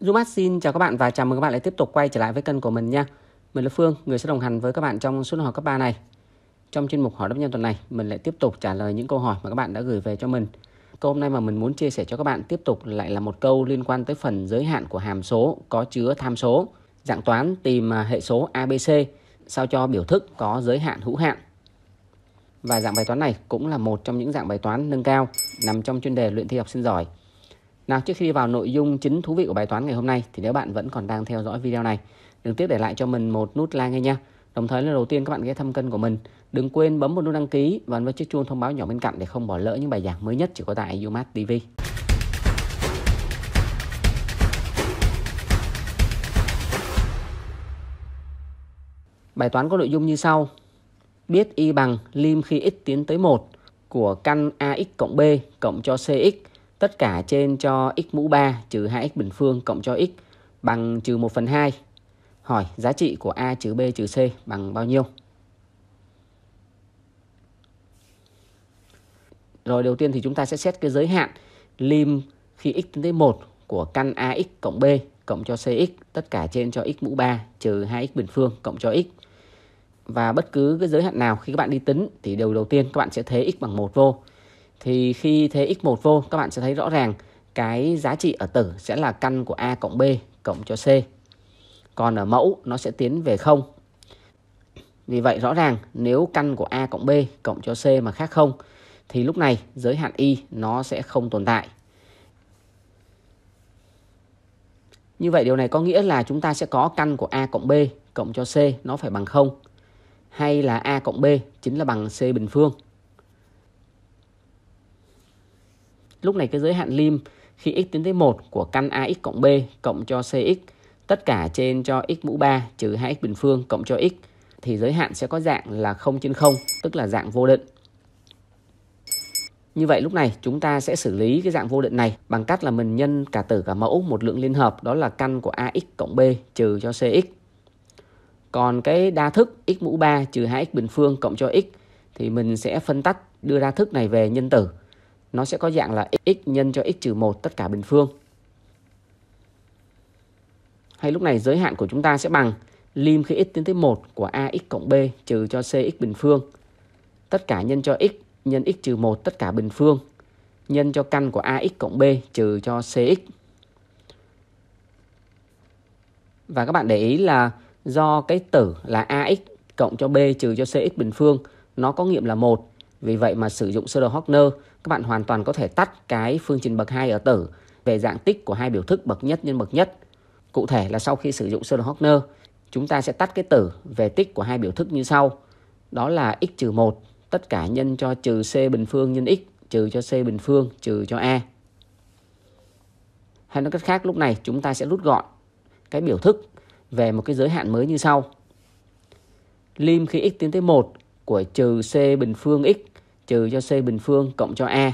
Dumas xin chào các bạn và chào mừng các bạn lại tiếp tục quay trở lại với kênh của mình nha. Mình là Phương, người sẽ đồng hành với các bạn trong suốt hỏi cấp 3 này. Trong chuyên mục hỏi đáp nhân tuần này, mình lại tiếp tục trả lời những câu hỏi mà các bạn đã gửi về cho mình. Câu hôm nay mà mình muốn chia sẻ cho các bạn tiếp tục lại là một câu liên quan tới phần giới hạn của hàm số có chứa tham số. Dạng toán tìm à, hệ số ABC sao cho biểu thức có giới hạn hữu hạn. Và dạng bài toán này cũng là một trong những dạng bài toán nâng cao nằm trong chuyên đề luyện thi học sinh giỏi nào trước khi đi vào nội dung chính thú vị của bài toán ngày hôm nay thì nếu bạn vẫn còn đang theo dõi video này, đừng tiếc để lại cho mình một nút like ngay nha. Đồng thời là đầu tiên các bạn ghé thăm kênh của mình, đừng quên bấm một nút đăng ký và với chiếc chuông thông báo nhỏ bên cạnh để không bỏ lỡ những bài giảng mới nhất chỉ có tại UMath TV. Bài toán có nội dung như sau. Biết y bằng lim khi x tiến tới 1 của căn AX cộng B cộng cho CX Tất cả trên cho x mũ 3 trừ 2x bình phương cộng cho x bằng trừ 1 phần 2. Hỏi giá trị của A trừ B trừ C bằng bao nhiêu? Rồi đầu tiên thì chúng ta sẽ xét cái giới hạn lim khi x tiến tới 1 của căn AX cộng B cộng cho CX tất cả trên cho x mũ 3 trừ 2x bình phương cộng cho x. Và bất cứ cái giới hạn nào khi các bạn đi tính thì điều đầu tiên các bạn sẽ thế x bằng 1 vô thì khi thế x1 vô các bạn sẽ thấy rõ ràng cái giá trị ở tử sẽ là căn của a cộng b cộng cho c. Còn ở mẫu nó sẽ tiến về 0. Vì vậy rõ ràng nếu căn của a cộng b cộng cho c mà khác không thì lúc này giới hạn y nó sẽ không tồn tại. Như vậy điều này có nghĩa là chúng ta sẽ có căn của a cộng b cộng cho c nó phải bằng 0 hay là a cộng b chính là bằng c bình phương. Lúc này cái giới hạn lim khi x tiến tới 1 của căn ax cộng b cộng cho cx tất cả trên cho x mũ 3 trừ 2x bình phương cộng cho x thì giới hạn sẽ có dạng là 0 trên 0, tức là dạng vô định. Như vậy lúc này chúng ta sẽ xử lý cái dạng vô định này bằng cách là mình nhân cả tử cả mẫu một lượng liên hợp đó là căn của ax cộng b trừ cho cx. Còn cái đa thức x mũ 3 trừ 2x bình phương cộng cho x thì mình sẽ phân tách đưa đa thức này về nhân tử nó sẽ có dạng là x nhân cho x trừ 1 tất cả bình phương. Hay lúc này giới hạn của chúng ta sẽ bằng lim khi x tiến tới 1 của ax cộng b trừ cho cx bình phương. Tất cả nhân cho x nhân x trừ 1 tất cả bình phương nhân cho căn của ax cộng b trừ cho cx. Và các bạn để ý là do cái tử là ax cộng cho b trừ cho cx bình phương nó có nghiệm là 1. Vì vậy mà sử dụng sơ đồ Hockner các bạn hoàn toàn có thể tắt cái phương trình bậc 2 ở tử về dạng tích của hai biểu thức bậc nhất nhân bậc nhất. Cụ thể là sau khi sử dụng Solohockner, chúng ta sẽ tắt cái tử về tích của hai biểu thức như sau. Đó là x trừ 1 tất cả nhân cho trừ c bình phương nhân x trừ cho c bình phương trừ cho a. Hay nói cách khác lúc này chúng ta sẽ rút gọn cái biểu thức về một cái giới hạn mới như sau. Lim khi x tiến tới 1 của trừ c bình phương x trừ cho C bình phương cộng cho A. E.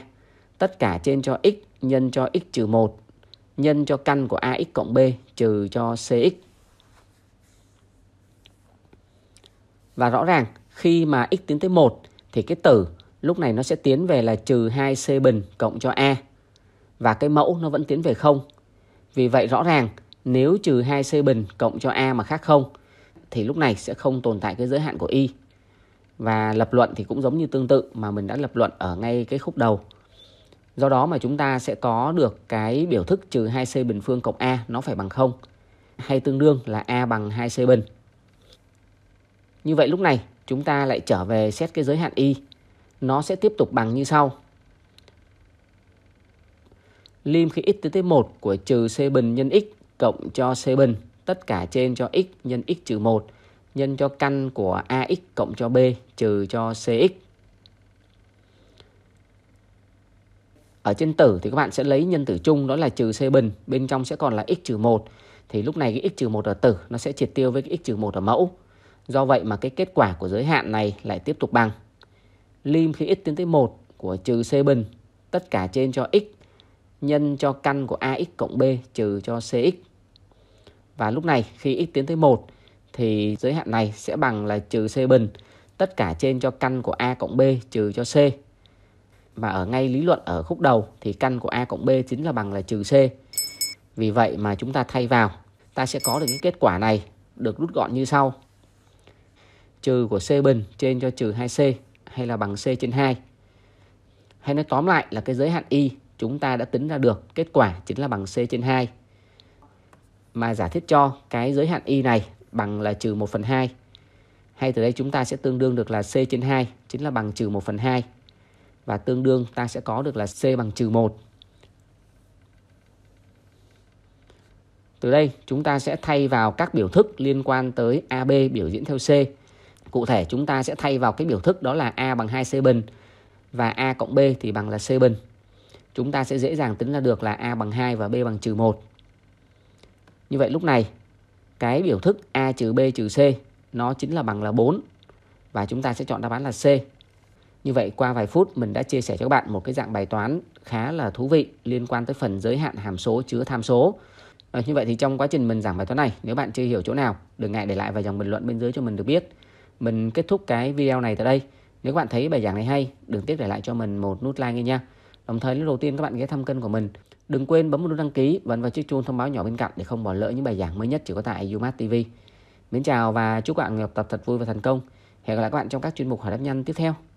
Tất cả trên cho x nhân cho x trừ 1 nhân cho căn của AX cộng B trừ cho CX. Và rõ ràng khi mà x tiến tới 1 thì cái tử lúc này nó sẽ tiến về là trừ 2C bình cộng cho A. E. Và cái mẫu nó vẫn tiến về 0. Vì vậy rõ ràng nếu trừ 2C bình cộng cho A mà khác không thì lúc này sẽ không tồn tại cái giới hạn của Y. Và lập luận thì cũng giống như tương tự mà mình đã lập luận ở ngay cái khúc đầu. Do đó mà chúng ta sẽ có được cái biểu thức trừ 2C bình phương cộng A nó phải bằng 0 hay tương đương là A bằng 2C bình. Như vậy lúc này chúng ta lại trở về xét cái giới hạn Y. Nó sẽ tiếp tục bằng như sau. Lim khi x tới tới 1 của trừ C bình nhân x cộng cho C bình tất cả trên cho x nhân x trừ 1 nhân cho căn của AX cộng cho B trừ cho CX. Ở trên tử thì các bạn sẽ lấy nhân tử chung đó là trừ C bình, bên trong sẽ còn là x trừ 1. Thì lúc này cái x trừ 1 ở tử nó sẽ triệt tiêu với cái x trừ 1 ở mẫu. Do vậy mà cái kết quả của giới hạn này lại tiếp tục bằng lim khi x tiến tới 1 của trừ C bình tất cả trên cho x nhân cho căn của AX cộng B trừ cho CX. Và lúc này khi x tiến tới 1 thì giới hạn này sẽ bằng là trừ C bình tất cả trên cho căn của A cộng B trừ cho C. Và ở ngay lý luận ở khúc đầu thì căn của A cộng B chính là bằng là trừ C. Vì vậy mà chúng ta thay vào, ta sẽ có được những kết quả này được rút gọn như sau. Trừ của C bình trên cho trừ 2C hay là bằng C trên 2. Hay nói tóm lại là cái giới hạn Y chúng ta đã tính ra được kết quả chính là bằng C trên 2. Mà giả thiết cho cái giới hạn Y này bằng là trừ 1 phần 2. Hay từ đây chúng ta sẽ tương đương được là C trên 2 chính là bằng trừ 1 phần 2. Và tương đương ta sẽ có được là C bằng trừ 1. Từ đây chúng ta sẽ thay vào các biểu thức liên quan tới AB biểu diễn theo C. Cụ thể chúng ta sẽ thay vào cái biểu thức đó là A bằng 2C bình và A cộng B thì bằng là C bình. Chúng ta sẽ dễ dàng tính ra được là A bằng 2 và B bằng trừ 1. Như vậy lúc này cái biểu thức A trừ B trừ C nó chính là bằng là 4 và chúng ta sẽ chọn đáp án là C. Như vậy qua vài phút mình đã chia sẻ cho các bạn một cái dạng bài toán khá là thú vị liên quan tới phần giới hạn hàm số chứa tham số. À, như vậy thì trong quá trình mình giảng bài toán này, nếu bạn chưa hiểu chỗ nào, đừng ngại để lại vài dòng bình luận bên dưới cho mình được biết. Mình kết thúc cái video này tại đây. Nếu các bạn thấy bài giảng này hay, đừng tiếc để lại cho mình một nút like nha. Đồng thời lúc đầu tiên các bạn ghé thăm kênh của mình, Đừng quên bấm nút đăng ký và ấn vào chiếc chuông thông báo nhỏ bên cạnh để không bỏ lỡ những bài giảng mới nhất chỉ có tại UMass TV. Mến chào và chúc các bạn học tập thật vui và thành công. Hẹn gặp lại các bạn trong các chuyên mục hỏi đáp nhanh tiếp theo.